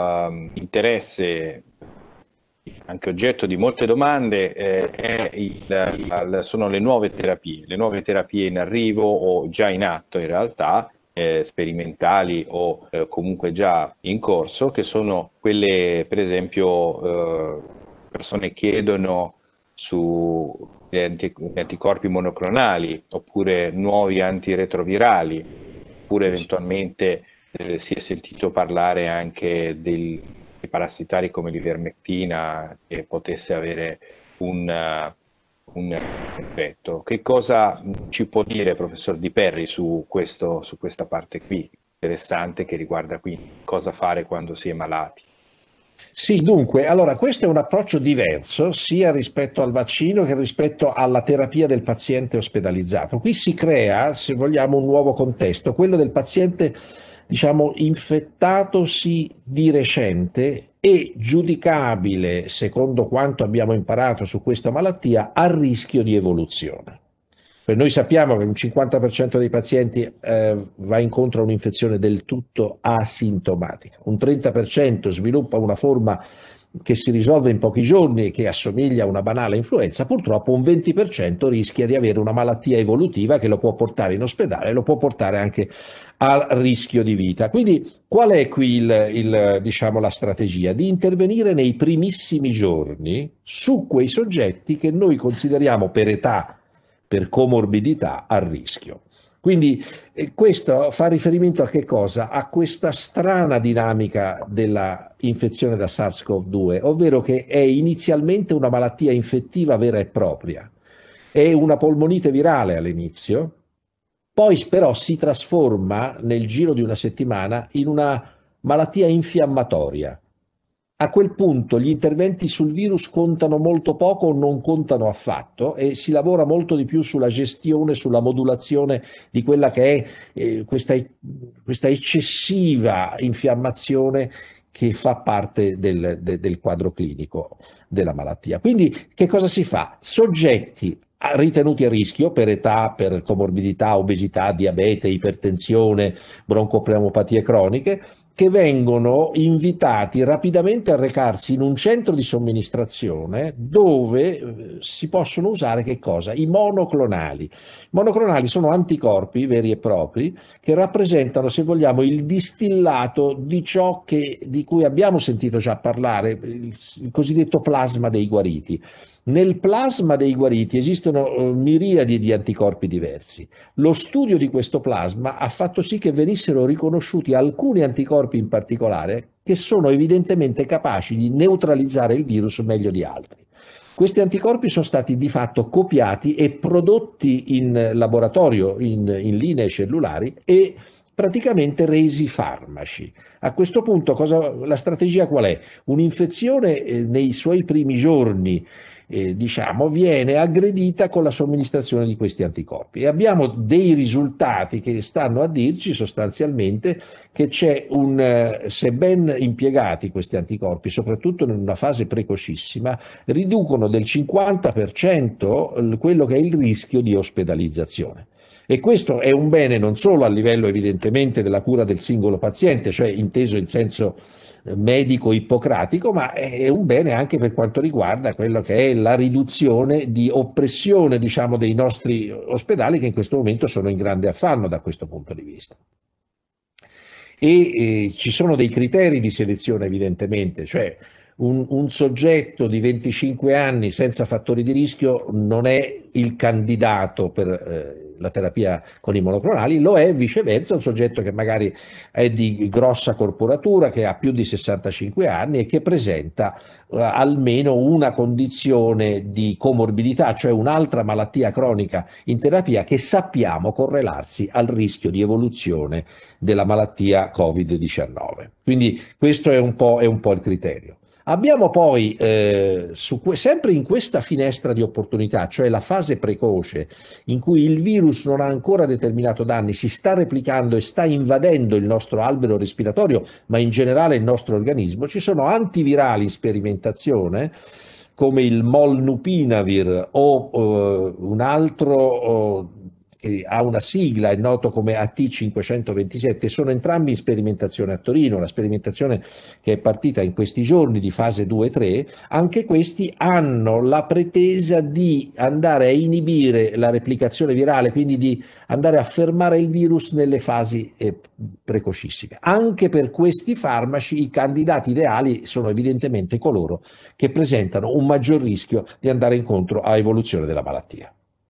um, interesse anche oggetto di molte domande eh, il, sono le nuove terapie, le nuove terapie in arrivo o già in atto in realtà, eh, sperimentali o eh, comunque già in corso, che sono quelle per esempio eh, persone chiedono su anticorpi monoclonali oppure nuovi antiretrovirali oppure eventualmente eh, si è sentito parlare anche del, dei parassitari come l'ivermettina che eh, potesse avere un, eh, un effetto. Che cosa ci può dire, professor Di Perri, su, questo, su questa parte qui interessante che riguarda qui cosa fare quando si è malati? Sì, dunque, allora questo è un approccio diverso sia rispetto al vaccino che rispetto alla terapia del paziente ospedalizzato. Qui si crea, se vogliamo, un nuovo contesto, quello del paziente diciamo, infettatosi di recente e giudicabile, secondo quanto abbiamo imparato su questa malattia, a rischio di evoluzione. Perché cioè, noi sappiamo che un 50% dei pazienti eh, va incontro a un'infezione del tutto asintomatica, un 30% sviluppa una forma che si risolve in pochi giorni e che assomiglia a una banale influenza, purtroppo un 20% rischia di avere una malattia evolutiva che lo può portare in ospedale, lo può portare anche al rischio di vita. Quindi qual è qui il, il, diciamo, la strategia? Di intervenire nei primissimi giorni su quei soggetti che noi consideriamo per età, per comorbidità, a rischio. Quindi eh, questo fa riferimento a che cosa? A questa strana dinamica dell'infezione da SARS-CoV-2, ovvero che è inizialmente una malattia infettiva vera e propria, è una polmonite virale all'inizio, poi però si trasforma nel giro di una settimana in una malattia infiammatoria a quel punto gli interventi sul virus contano molto poco o non contano affatto e si lavora molto di più sulla gestione, sulla modulazione di quella che è eh, questa, questa, eccessiva infiammazione che fa parte del, de, del quadro clinico della malattia. Quindi che cosa si fa? Soggetti ritenuti a rischio per età, per comorbidità, obesità, diabete, ipertensione, broncopneumopatie croniche, che vengono invitati rapidamente a recarsi in un centro di somministrazione dove eh, si possono usare che cosa? I monoclonali. I monoclonali sono anticorpi veri e propri che rappresentano, se vogliamo, il distillato di ciò che, di cui abbiamo sentito già parlare, il, il cosiddetto plasma dei guariti. Nel plasma dei guariti esistono eh, miriadi di anticorpi diversi. Lo studio di questo plasma ha fatto sì che venissero riconosciuti alcuni anticorpi in particolare che sono evidentemente capaci di neutralizzare il virus meglio di altri. Questi anticorpi sono stati di fatto copiati e prodotti in laboratorio, in, in linee cellulari e praticamente resi farmaci. A questo punto cosa, la strategia qual è? Un'infezione eh, nei suoi primi giorni eh, diciamo, viene aggredita con la somministrazione di questi anticorpi. E abbiamo dei risultati che stanno a dirci sostanzialmente che c'è un, eh, se ben impiegati questi anticorpi, soprattutto in una fase precocissima, riducono del 50% quello che è il rischio di ospedalizzazione. E questo è un bene non solo a livello evidentemente della cura del singolo paziente, cioè inteso in senso eh, medico ippocratico, ma è un bene anche per quanto riguarda quello che è la riduzione di oppressione diciamo, dei nostri ospedali che in questo momento sono in grande affanno da questo punto di vista. E eh, ci sono dei criteri di selezione evidentemente, cioè un, un, soggetto di 25 anni senza fattori di rischio non è il candidato per eh, la terapia con i monoclonali, lo è viceversa un soggetto che magari è di grossa corporatura, che ha più di 65 anni e che presenta eh, almeno una condizione di comorbidità, cioè un'altra malattia cronica in terapia che sappiamo correlarsi al rischio di evoluzione della malattia Covid-19. Quindi questo è un po', è un po il criterio. Abbiamo poi, eh, su, sempre in questa finestra di opportunità, cioè la fase precoce, in cui il virus non ha ancora determinato danni, si sta replicando e sta invadendo il nostro albero respiratorio, ma in generale il nostro organismo, ci sono antivirali in sperimentazione come il molnupinavir o eh, un altro... Oh, che ha una sigla, è noto come AT527, sono entrambi in sperimentazione a Torino, la sperimentazione che è partita in questi giorni di fase 2-3, anche questi hanno la pretesa di andare a inibire la replicazione virale, quindi di andare a fermare il virus nelle fasi eh, precocissime. Anche per questi farmaci i candidati ideali sono evidentemente coloro che presentano un maggior rischio di andare incontro a evoluzione della malattia.